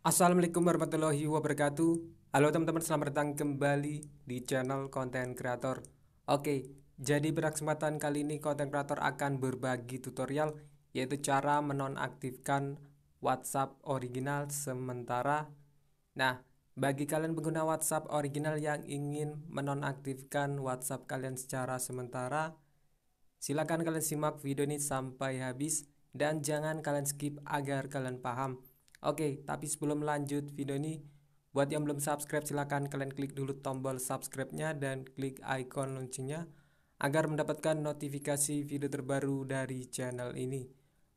Assalamualaikum warahmatullahi wabarakatuh Halo teman-teman selamat datang kembali di channel konten kreator Oke jadi pada kesempatan kali ini konten kreator akan berbagi tutorial Yaitu cara menonaktifkan WhatsApp original sementara Nah bagi kalian pengguna WhatsApp original yang ingin menonaktifkan WhatsApp kalian secara sementara, silakan kalian simak video ini sampai habis dan jangan kalian skip agar kalian paham. Oke, tapi sebelum lanjut video ini, buat yang belum subscribe silakan kalian klik dulu tombol subscribe-nya dan klik icon loncengnya agar mendapatkan notifikasi video terbaru dari channel ini.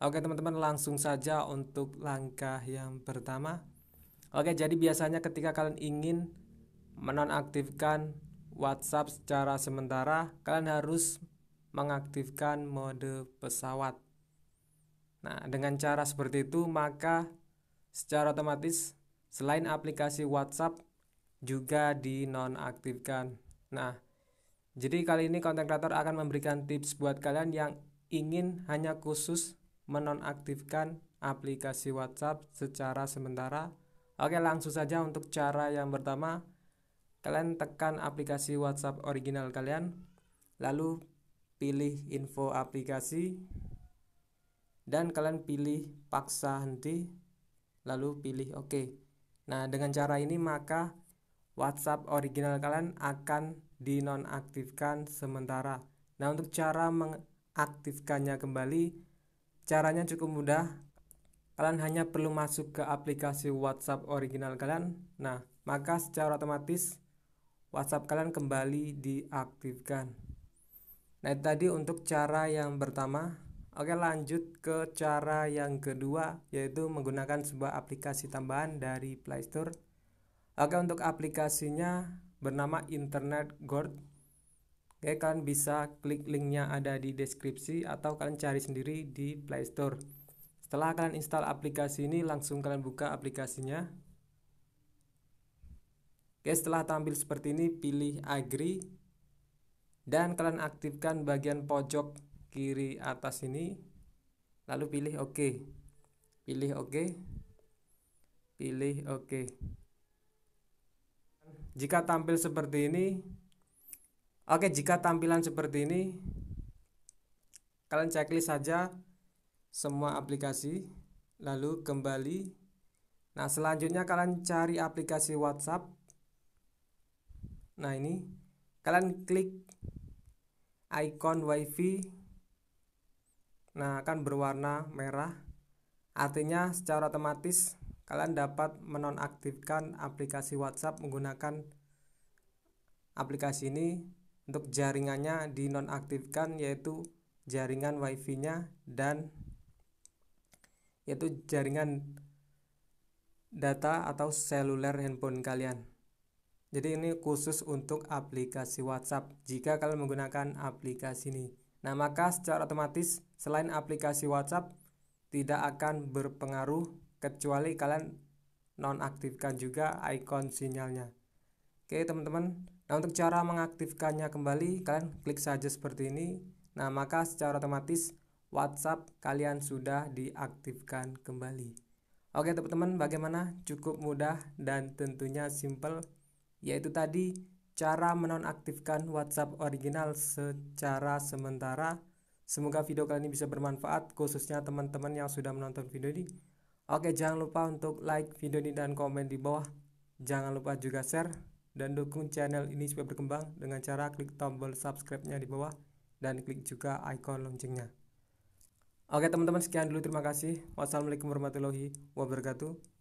Oke teman-teman, langsung saja untuk langkah yang pertama. Oke, jadi biasanya ketika kalian ingin menonaktifkan WhatsApp secara sementara, kalian harus mengaktifkan mode pesawat. Nah, dengan cara seperti itu, maka secara otomatis selain aplikasi WhatsApp juga dinonaktifkan. Nah, jadi kali ini konten kreator akan memberikan tips buat kalian yang ingin hanya khusus menonaktifkan aplikasi WhatsApp secara sementara Oke, langsung saja untuk cara yang pertama. Kalian tekan aplikasi WhatsApp original kalian, lalu pilih info aplikasi dan kalian pilih paksa henti, lalu pilih oke. Nah, dengan cara ini maka WhatsApp original kalian akan dinonaktifkan sementara. Nah, untuk cara mengaktifkannya kembali, caranya cukup mudah kalian hanya perlu masuk ke aplikasi WhatsApp original kalian. Nah, maka secara otomatis WhatsApp kalian kembali diaktifkan. Nah, itu tadi untuk cara yang pertama. Oke, lanjut ke cara yang kedua yaitu menggunakan sebuah aplikasi tambahan dari Play Store. Oke, untuk aplikasinya bernama Internet Guard. Oke, kalian bisa klik linknya ada di deskripsi atau kalian cari sendiri di Play Store. Setelah kalian install aplikasi ini, langsung kalian buka aplikasinya. Oke, setelah tampil seperti ini, pilih agree dan kalian aktifkan bagian pojok kiri atas ini. Lalu pilih OK. Pilih OK. Pilih OK. Jika tampil seperti ini, Oke, jika tampilan seperti ini, kalian checklist saja semua aplikasi lalu kembali nah selanjutnya kalian cari aplikasi WhatsApp nah ini kalian klik icon wifi nah akan berwarna merah artinya secara otomatis kalian dapat menonaktifkan aplikasi WhatsApp menggunakan aplikasi ini untuk jaringannya dinonaktifkan yaitu jaringan wifi nya dan yaitu jaringan data atau seluler handphone kalian. Jadi ini khusus untuk aplikasi WhatsApp jika kalian menggunakan aplikasi ini. Nah, maka secara otomatis selain aplikasi WhatsApp tidak akan berpengaruh kecuali kalian nonaktifkan juga ikon sinyalnya. Oke, teman-teman. Nah, untuk cara mengaktifkannya kembali, kalian klik saja seperti ini. Nah, maka secara otomatis WhatsApp kalian sudah diaktifkan kembali. Oke teman-teman, bagaimana? Cukup mudah dan tentunya simple, yaitu tadi cara menonaktifkan WhatsApp original secara sementara. Semoga video kali ini bisa bermanfaat, khususnya teman-teman yang sudah menonton video ini. Oke, jangan lupa untuk like video ini dan komen di bawah. Jangan lupa juga share dan dukung channel ini supaya berkembang dengan cara klik tombol subscribe-nya di bawah dan klik juga ikon loncengnya. Oke teman-teman sekian dulu terima kasih. Wassalamualaikum warahmatullahi wabarakatuh.